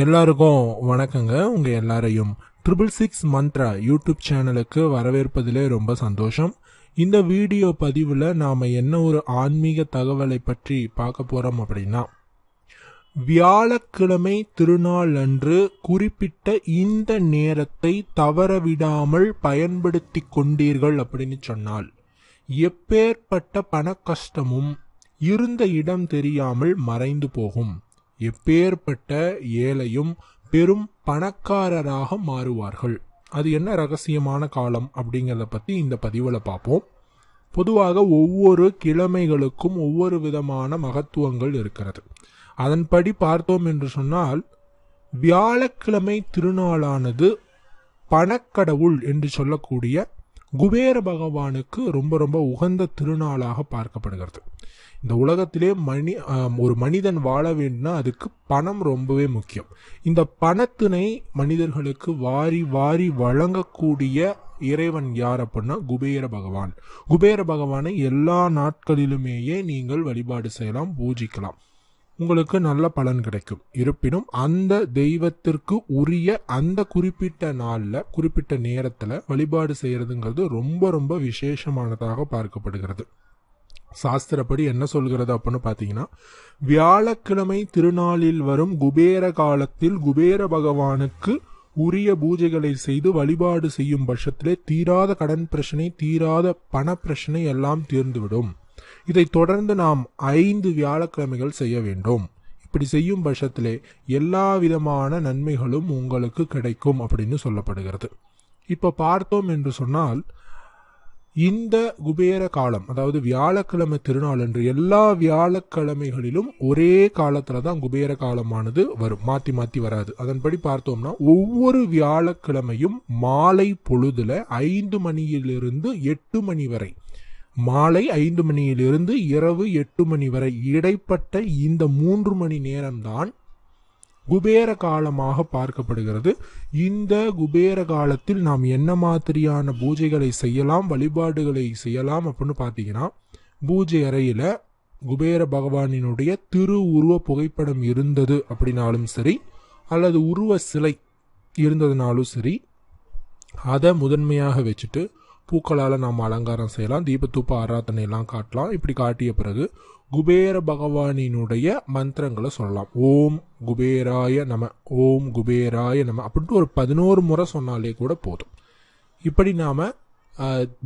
எல்லாருக்கும் வணக்கங்க உங்கள் எல்லாரையும் ட்ரிபிள் சிக்ஸ் மந்த்ரா யூடியூப் சேனலுக்கு வரவேற்பதிலே ரொம்ப சந்தோஷம் இந்த வீடியோ பதிவில் நாம் என்ன ஒரு ஆன்மீக தகவலை பற்றி பார்க்க போகிறோம் அப்படின்னா வியாழக்கிழமை திருநாள் அன்று குறிப்பிட்ட இந்த நேரத்தை தவறவிடாமல் பயன்படுத்தி கொண்டீர்கள் அப்படின்னு சொன்னால் எப்பேற்பட்ட பண கஷ்டமும் இருந்த இடம் தெரியாமல் மறைந்து போகும் எப்பேற்பட்ட ஏழையும் பெரும் பணக்காரராக மாறுவார்கள் அது என்ன ரகசியமான காலம் அப்படிங்கிறத பற்றி இந்த பதிவில் பார்ப்போம் பொதுவாக ஒவ்வொரு கிழமைகளுக்கும் ஒவ்வொரு விதமான மகத்துவங்கள் இருக்கிறது அதன்படி பார்த்தோம் என்று சொன்னால் வியாழக்கிழமை திருநாளானது பணக்கடவுள் என்று சொல்லக்கூடிய குபேர பகவானுக்கு ரொம்ப ரொம்ப உகந்த திருநாளாக பார்க்கப்படுகிறது இந்த உலகத்திலே மணி ஒரு மனிதன் வாழ வேண்டும்னா அதுக்கு பணம் ரொம்பவே முக்கியம் இந்த பணத்தினை மனிதர்களுக்கு வாரி வாரி வழங்கக்கூடிய இறைவன் யார் அப்படின்னா குபேர பகவான் குபேர பகவானை எல்லா நாட்களிலுமேயே நீங்கள் வழிபாடு செய்யலாம் பூஜிக்கலாம் உங்களுக்கு நல்ல பலன் கிடைக்கும் இருப்பினும் அந்த தெய்வத்திற்கு உரிய அந்த குறிப்பிட்ட நாளில் குறிப்பிட்ட நேரத்தில் வழிபாடு செய்கிறதுங்கிறது ரொம்ப ரொம்ப விசேஷமானதாக பார்க்கப்படுகிறது சாஸ்திரப்படி என்ன சொல்கிறது அப்படின்னு பார்த்தீங்கன்னா வியாழக்கிழமை திருநாளில் வரும் குபேர காலத்தில் குபேர பகவானுக்கு உரிய பூஜைகளை செய்து வழிபாடு செய்யும் பட்சத்திலே தீராத கடன் பிரச்சனை தீராத பண பிரச்சனை எல்லாம் தீர்ந்துவிடும் இதை தொடர்ந்து நாம் ஐந்து வியாழக்கிழமைகள் செய்ய வேண்டும் இப்படி செய்யும் பட்சத்திலே எல்லா விதமான நன்மைகளும் உங்களுக்கு கிடைக்கும் அப்படின்னு சொல்லப்படுகிறது இப்போ பார்த்தோம் என்று சொன்னால் இந்த குபேர காலம் அதாவது வியாழக்கிழமை திருநாள் என்று எல்லா வியாழக்கிழமைகளிலும் ஒரே காலத்துல தான் குபேர காலமானது வரும் மாத்தி மாத்தி வராது அதன்படி பார்த்தோம்னா ஒவ்வொரு வியாழக்கிழமையும் மாலை பொழுதுல ஐந்து மணியிலிருந்து எட்டு மணி வரை மாலை ஐந்து மணியிலிருந்து இரவு எட்டு மணி வரை இடைப்பட்ட இந்த மூன்று மணி நேரம்தான் குபேர காலமாக பார்க்கப்படுகிறது இந்த குபேர காலத்தில் நாம் என்ன மாதிரியான பூஜைகளை செய்யலாம் வழிபாடுகளை செய்யலாம் அப்படின்னு பார்த்தீங்கன்னா பூஜை அறையில் குபேர பகவானினுடைய திரு உருவ புகைப்படம் இருந்தது அப்படின்னாலும் சரி அல்லது உருவ சிலை இருந்ததுனாலும் சரி அதை முதன்மையாக வச்சுட்டு பூக்களால் நாம் அலங்காரம் செய்யலாம் தீபத்தூப்ப எல்லாம் காட்டலாம் இப்படி காட்டிய பிறகு குபேர பகவானினுடைய மந்திரங்களை சொல்லலாம் ஓம் குபேராய நம ஓம் குபேராய நம அப்படின்ட்டு ஒரு பதினோரு முறை சொன்னாலே கூட போதும் இப்படி நாம்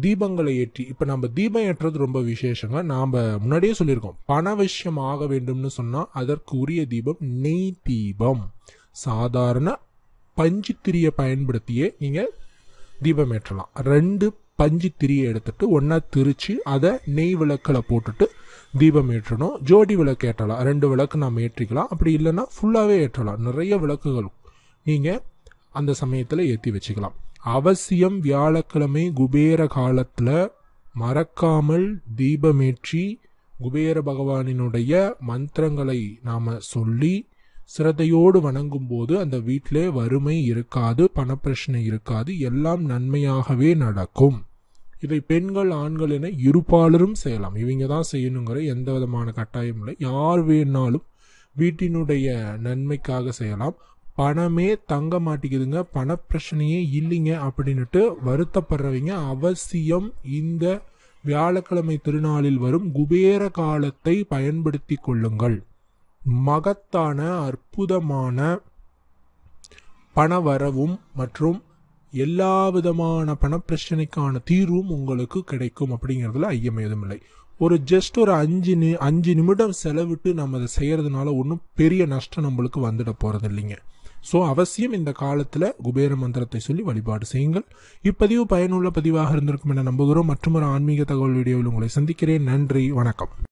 தீபங்களை ஏற்றி இப்போ நம்ம தீபம் ஏற்றுறது ரொம்ப விசேஷங்க நாம் முன்னாடியே சொல்லியிருக்கோம் பண விஷயம் ஆக வேண்டும்னு சொன்னால் அதற்கு உரிய தீபம் நெய் தீபம் சாதாரண பஞ்சுத்திரியை பயன்படுத்தியே நீங்கள் தீபம் ஏற்றலாம் ரெண்டு பஞ்சு திரியை எடுத்துட்டு ஒன்றா திரித்து அதை நெய் விளக்கில் போட்டுட்டு தீபம் ஏற்றணும் ஜோடி விளக்கு ஏற்றலாம் ரெண்டு விளக்கு நம்ம ஏற்றிக்கலாம் அப்படி இல்லைன்னா ஃபுல்லாகவே ஏற்றலாம் நிறைய விளக்குகள் நீங்கள் அந்த சமயத்தில் ஏற்றி வச்சுக்கலாம் அவசியம் வியாழக்கிழமை குபேர காலத்தில் மறக்காமல் தீபமேற்றி குபேர பகவானினுடைய மந்திரங்களை நாம் சொல்லி சிரதையோடு வணங்கும் போது அந்த வீட்டிலே வறுமை இருக்காது பணப்பிரச்சனை இருக்காது எல்லாம் நன்மையாகவே நடக்கும் இதை பெண்கள் ஆண்கள் என இருபாலரும் செய்யலாம் இவங்க தான் செய்யணுங்கிற எந்த விதமான கட்டாயம் இல்லை யார் வேணாலும் வீட்டினுடைய நன்மைக்காக செய்யலாம் பணமே தங்க மாட்டேங்குதுங்க பணப்பிரச்சனையே இல்லைங்க அப்படின்னுட்டு வருத்தப்படுறவங்க அவசியம் இந்த வியாழக்கிழமை திருநாளில் வரும் குபேர காலத்தை பயன்படுத்தி கொள்ளுங்கள் மகத்தான அற்புதமான வரவும் மற்றும் எல்லா விதமான பணப்பிரச்சனைக்கான தீர்வும் உங்களுக்கு கிடைக்கும் அப்படிங்கிறதுல ஐயம் எதுவும் இல்லை ஒரு ஜஸ்ட் ஒரு அஞ்சு நி அஞ்சு நிமிடம் செலவிட்டு நம்ம அதை செய்கிறதுனால ஒன்றும் பெரிய நஷ்டம் நம்மளுக்கு வந்துட போகிறது இல்லைங்க ஸோ அவசியம் இந்த காலத்தில் குபேர மந்திரத்தை சொல்லி வழிபாடு செய்யுங்கள் இப்பதிவு பயனுள்ள பதிவாக இருந்திருக்கும் என நம்புகிறோம் மற்றும் ஒரு ஆன்மீக தகவல் வீடியோவில் உங்களை சந்திக்கிறேன் நன்றி வணக்கம்